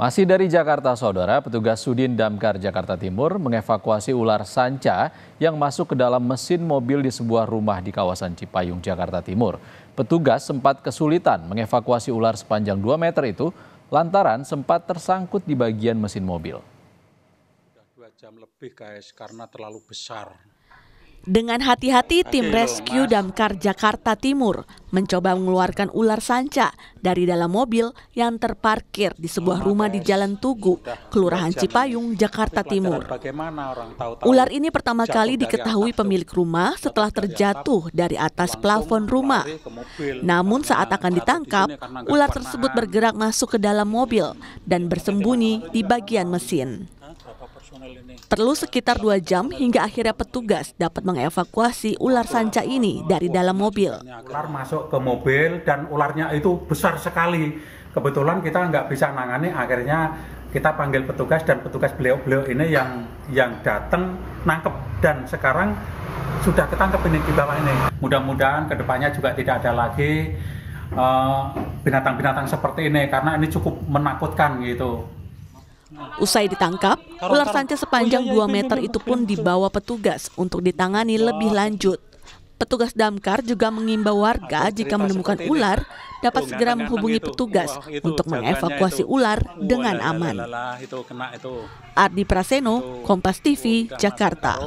Masih dari Jakarta, Saudara, petugas Sudin Damkar Jakarta Timur mengevakuasi ular sanca yang masuk ke dalam mesin mobil di sebuah rumah di kawasan Cipayung, Jakarta Timur. Petugas sempat kesulitan mengevakuasi ular sepanjang 2 meter itu lantaran sempat tersangkut di bagian mesin mobil. Sudah dua jam lebih guys, karena terlalu besar. Dengan hati-hati, tim rescue Damkar Jakarta Timur mencoba mengeluarkan ular sanca dari dalam mobil yang terparkir di sebuah rumah di Jalan Tugu, Kelurahan Cipayung, Jakarta Timur. Ular ini pertama kali diketahui pemilik rumah setelah terjatuh dari atas plafon rumah. Namun saat akan ditangkap, ular tersebut bergerak masuk ke dalam mobil dan bersembunyi di bagian mesin. Perlu sekitar dua jam hingga akhirnya petugas dapat mengevakuasi ular sanca ini dari dalam mobil. Ular masuk ke mobil dan ularnya itu besar sekali. Kebetulan kita nggak bisa nangani, akhirnya kita panggil petugas dan petugas beliau-beliau ini yang yang datang nangkep dan sekarang sudah ketangkep ini di bawah ini. Mudah-mudahan kedepannya juga tidak ada lagi eh, binatang-binatang uh, binatang -binatang seperti ini karena ini cukup menakutkan gitu. Usai ditangkap, ular sanca sepanjang 2 iya, iya, iya, meter itu pun dibawa petugas untuk ditangani oh, lebih lanjut. Petugas damkar juga mengimbau ah, warga jika menemukan ular dapat oh, segera menghubungi petugas untuk mengevakuasi ular dengan aman. Ardi Praseno, Kompas TV, Jakarta.